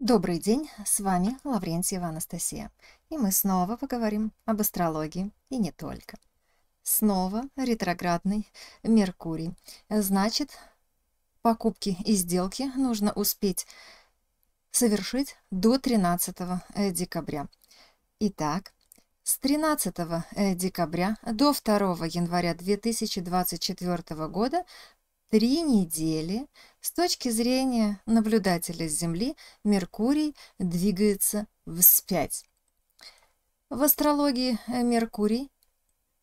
Добрый день, с вами Лаврентьева Анастасия, и мы снова поговорим об астрологии и не только. Снова ретроградный Меркурий. Значит, покупки и сделки нужно успеть совершить до 13 э, декабря. Итак, с 13 э, декабря до 2 января 2024 года Три недели с точки зрения наблюдателя с Земли Меркурий двигается вспять. В астрологии э, Меркурий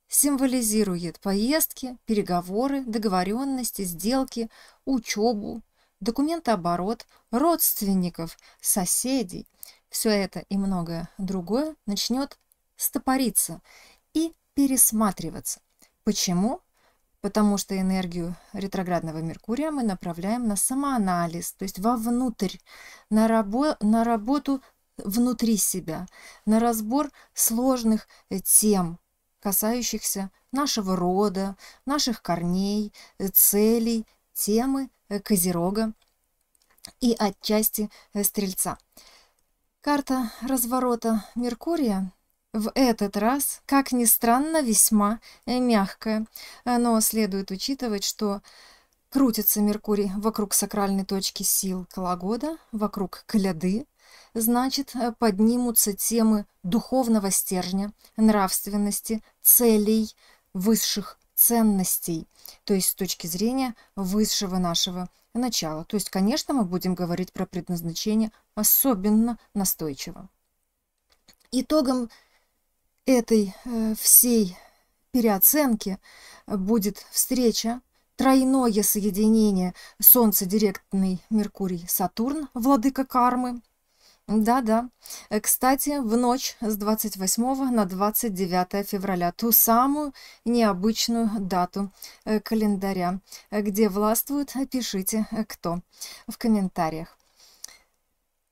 символизирует поездки, переговоры, договоренности, сделки, учебу, документооборот, родственников, соседей. Все это и многое другое начнет стопориться и пересматриваться. Почему? потому что энергию ретроградного Меркурия мы направляем на самоанализ, то есть вовнутрь, на, рабо на работу внутри себя, на разбор сложных э, тем, касающихся нашего рода, наших корней, э, целей, темы э, Козерога и отчасти Стрельца. Карта разворота Меркурия в этот раз, как ни странно, весьма э, мягкое. Но следует учитывать, что крутится Меркурий вокруг сакральной точки сил Калагода, вокруг Кляды, значит, э, поднимутся темы духовного стержня, нравственности, целей, высших ценностей, то есть с точки зрения высшего нашего начала. То есть, конечно, мы будем говорить про предназначение особенно настойчиво. Итогом этой э, всей переоценки будет встреча, тройное соединение Солнце-директный Меркурий-Сатурн, владыка кармы. Да-да. Э, кстати, в ночь с 28 на 29 февраля, ту самую необычную дату э, календаря, где властвуют. пишите кто в комментариях.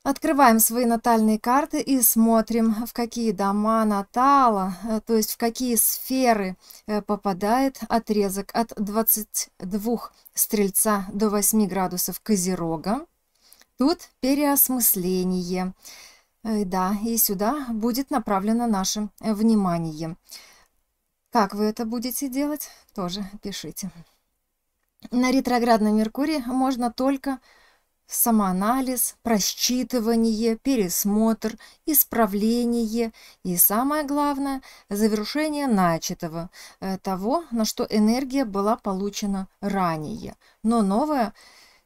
Открываем свои натальные карты и смотрим, в какие дома натала, э, то есть в какие сферы э, попадает отрезок от 22 стрельца до 8 градусов козерога. Тут переосмысление. Э, да, и сюда будет направлено наше внимание. Как вы это будете делать, тоже пишите. На ретроградном Меркурии можно только самоанализ, просчитывание, пересмотр, исправление и, самое главное, завершение начатого, э, того, на что энергия была получена ранее. Но новое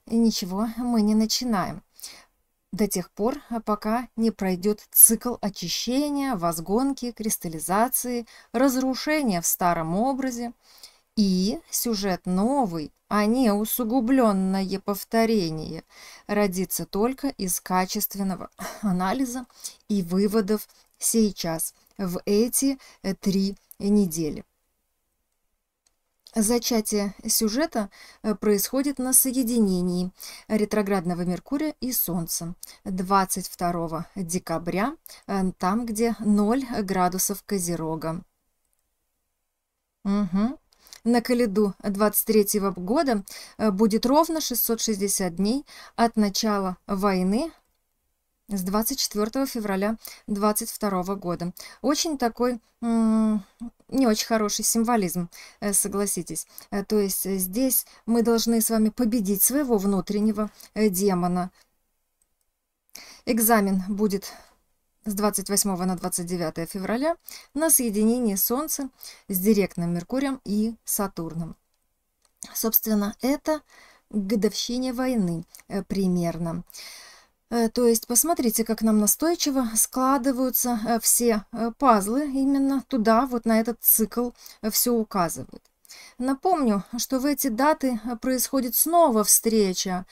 э, ничего мы не начинаем до тех пор, э, пока не пройдет цикл очищения, возгонки, кристаллизации, разрушения в старом образе, и сюжет новый, а не усугубленное повторение, родится только из качественного анализа и выводов сейчас, в эти три недели. Зачатие сюжета э, происходит на соединении ретроградного Меркурия и Солнца 22 декабря, э, там, где 0 градусов Козерога. Угу на Каледу 23 -го года э, будет ровно 660 дней от начала войны с 24 февраля 22 года. Очень такой не очень хороший символизм, э, согласитесь. Э, то есть здесь мы должны с вами победить своего внутреннего демона. Экзамен будет с 28 на 29 февраля на соединение Солнца с директным Меркурием и Сатурном. Собственно, это годовщине войны э, примерно. Э, то есть посмотрите, как нам настойчиво складываются э, все пазлы именно туда, вот на этот цикл все указывает. Напомню, что в эти даты происходит снова встреча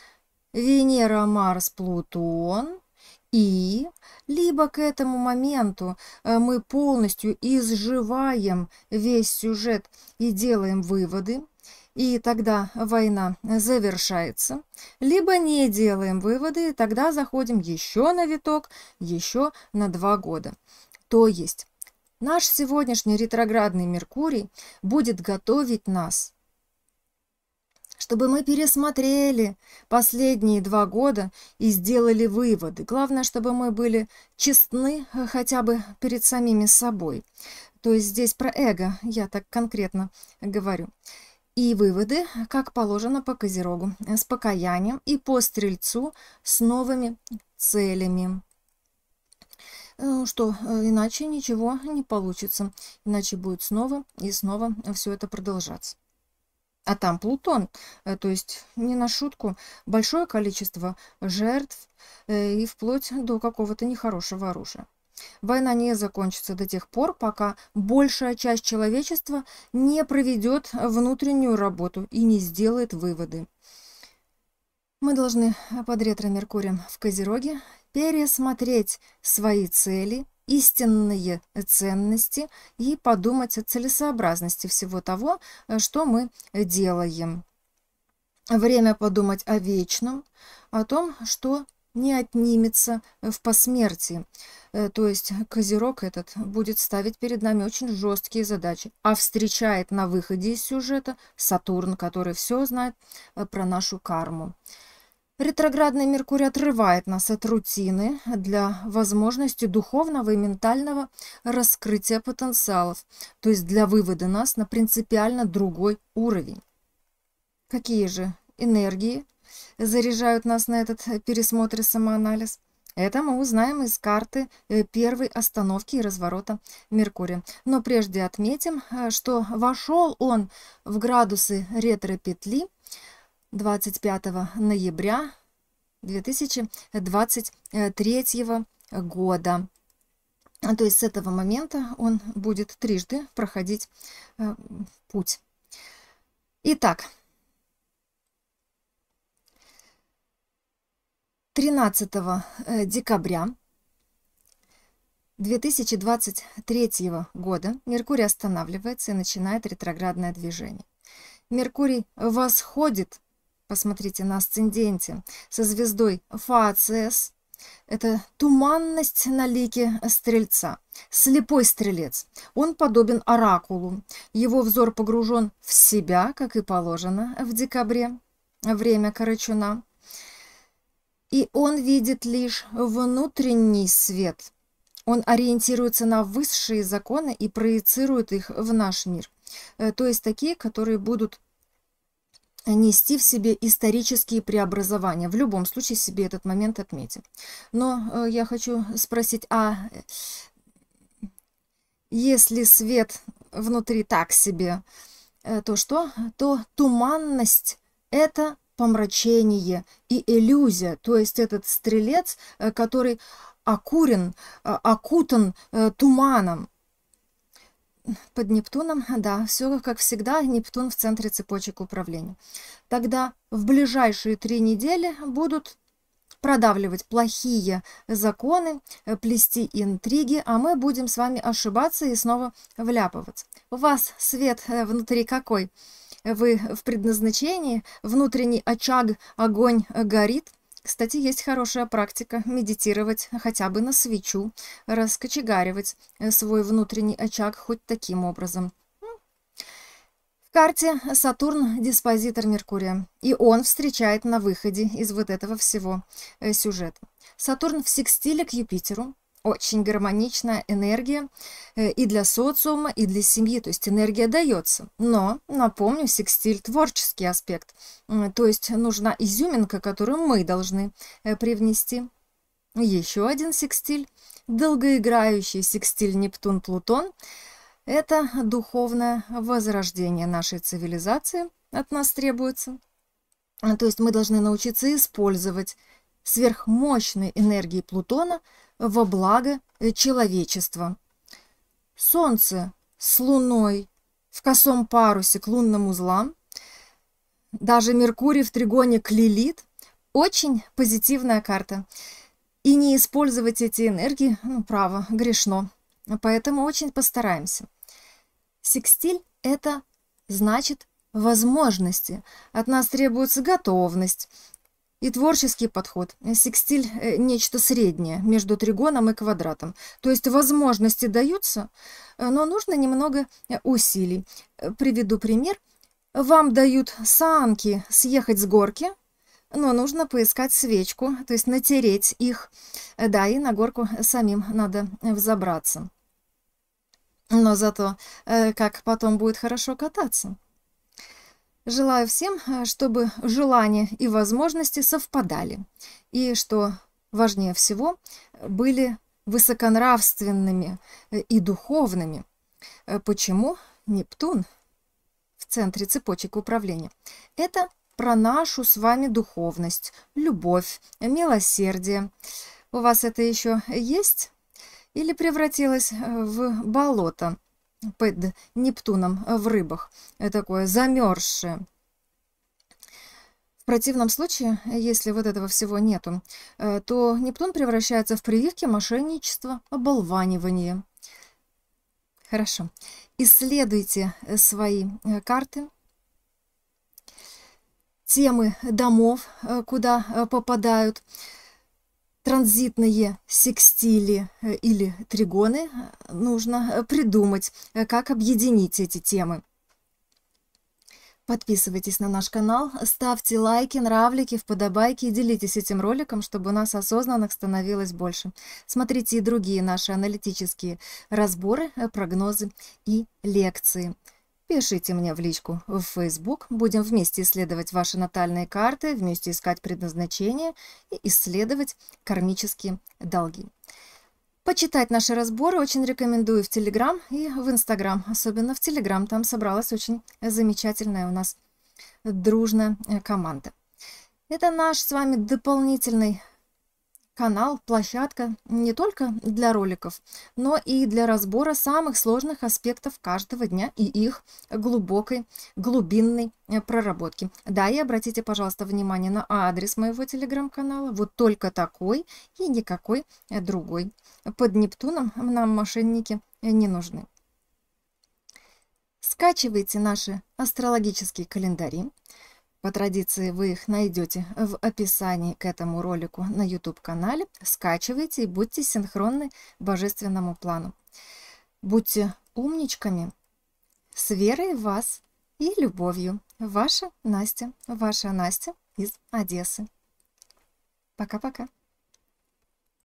Венера, Марс, Плутон – и либо к этому моменту э, мы полностью изживаем весь сюжет и делаем выводы, и тогда война э, завершается, либо не делаем выводы, и тогда заходим еще на виток, еще на два года. То есть наш сегодняшний ретроградный Меркурий будет готовить нас чтобы мы пересмотрели последние два года и сделали выводы. Главное, чтобы мы были честны э, хотя бы перед самими собой. То есть здесь про эго я так конкретно говорю. И выводы, как положено по Козерогу, э, с покаянием и по Стрельцу с новыми целями. Э, ну что, иначе ничего не получится, иначе будет снова и снова все это продолжаться а там Плутон, э, то есть не на шутку, большое количество жертв э, и вплоть до какого-то нехорошего оружия. Война не закончится до тех пор, пока большая часть человечества не проведет внутреннюю работу и не сделает выводы. Мы должны э, под ретро-меркурием в Козероге пересмотреть свои цели – истинные ценности и подумать о целесообразности всего того, э, что мы делаем. Время подумать о вечном, о том, что не отнимется э, в посмертии. Э, то есть Козерог этот будет ставить перед нами очень жесткие задачи, а встречает на выходе из сюжета Сатурн, который все знает про нашу карму. Ретроградный Меркурий отрывает нас от рутины для возможности духовного и ментального раскрытия потенциалов, то есть для вывода нас на принципиально другой уровень. Какие же энергии заряжают нас на этот пересмотр и самоанализ? Это мы узнаем из карты э, первой остановки и разворота Меркурия. Но прежде отметим, э, что вошел он в градусы ретро-петли – 25 ноября 2023 года. А, то есть с этого момента он будет трижды проходить э, путь. Итак, 13 э, декабря 2023 года Меркурий останавливается и начинает ретроградное движение. Меркурий восходит Посмотрите на асценденте со звездой Фациес. Это туманность на лике стрельца. Слепой стрелец. Он подобен оракулу. Его взор погружен в себя, как и положено в декабре, время Карачуна. И он видит лишь внутренний свет. Он ориентируется на высшие законы и проецирует их в наш мир. Э, то есть такие, которые будут нести в себе исторические преобразования. В любом случае себе этот момент отметим. Но э, я хочу спросить, а если свет внутри так себе, э, то что? То туманность – это помрачение и иллюзия. То есть этот стрелец, э, который окурен, окутан туманом под Нептуном, да, все как всегда, Нептун в центре цепочек управления. Тогда в ближайшие три недели будут продавливать плохие законы, э, плести интриги, а мы будем с вами ошибаться и снова вляпываться. У вас свет э, внутри какой? Вы в предназначении, внутренний очаг, огонь э, горит – кстати, есть хорошая практика медитировать хотя бы на свечу, раскочегаривать э, свой внутренний очаг хоть таким образом. В карте Сатурн – диспозитор Меркурия, и он встречает на выходе из вот этого всего э, сюжета. Сатурн в секстиле к Юпитеру, очень гармоничная энергия э, и для социума, и для семьи. То есть энергия дается. Но, напомню, секстиль – творческий аспект. То есть нужна изюминка, которую мы должны э, привнести. Еще один секстиль – долгоиграющий секстиль Нептун-Плутон – это духовное возрождение нашей цивилизации от нас требуется. А, то есть мы должны научиться использовать сверхмощной энергии Плутона во благо э, человечества. Солнце с Луной в косом парусе к лунным узлам, даже Меркурий в тригоне к Лилит – очень позитивная карта. И не использовать эти энергии, ну, право, грешно. Поэтому очень постараемся. Секстиль – это значит возможности. От нас требуется готовность, и творческий подход. Секстиль э, – нечто среднее между тригоном и квадратом. То есть возможности даются, э, но нужно немного э, усилий. Приведу пример. Вам дают санки съехать с горки, но нужно поискать свечку, то есть натереть их. Да, и на горку самим надо взобраться. Но зато как потом будет хорошо кататься. Желаю всем, э, чтобы желания и возможности совпадали, и, что важнее всего, были высоконравственными э, и духовными. Э, почему Нептун в центре цепочек управления? Это про нашу с вами духовность, любовь, милосердие. У вас это еще есть? Или превратилось в болото под Нептуном э, в рыбах, э, такое замерзшее. В противном случае, если вот этого всего нету, э, то Нептун превращается в прививки, мошенничество, оболванивание. Хорошо. Исследуйте свои карты, темы домов, куда попадают транзитные секстили э, или тригоны, э, нужно э, придумать, как объединить эти темы. Подписывайтесь на наш канал, ставьте лайки, нравлики, подобайки, и делитесь этим роликом, чтобы у нас осознанных становилось больше. Смотрите и другие наши аналитические разборы, прогнозы и лекции. Пишите мне в личку в Facebook, будем вместе исследовать ваши натальные карты, вместе искать предназначение и исследовать кармические долги. Почитать наши разборы очень рекомендую в Telegram и в Instagram, особенно в Telegram, там собралась очень замечательная у нас дружная э, команда. Это наш с вами дополнительный канал, площадка не только для роликов, но и для разбора самых сложных аспектов каждого дня и их глубокой, глубинной э, проработки. Да, и обратите, пожалуйста, внимание на адрес моего телеграм-канала. Вот только такой и никакой э, другой. Под Нептуном нам мошенники э, не нужны. Скачивайте наши астрологические календари. По традиции вы их найдете в описании к этому ролику на YouTube-канале. Скачивайте и будьте синхронны божественному плану. Будьте умничками, с верой в вас и любовью. Ваша Настя, ваша Настя из Одессы. Пока-пока.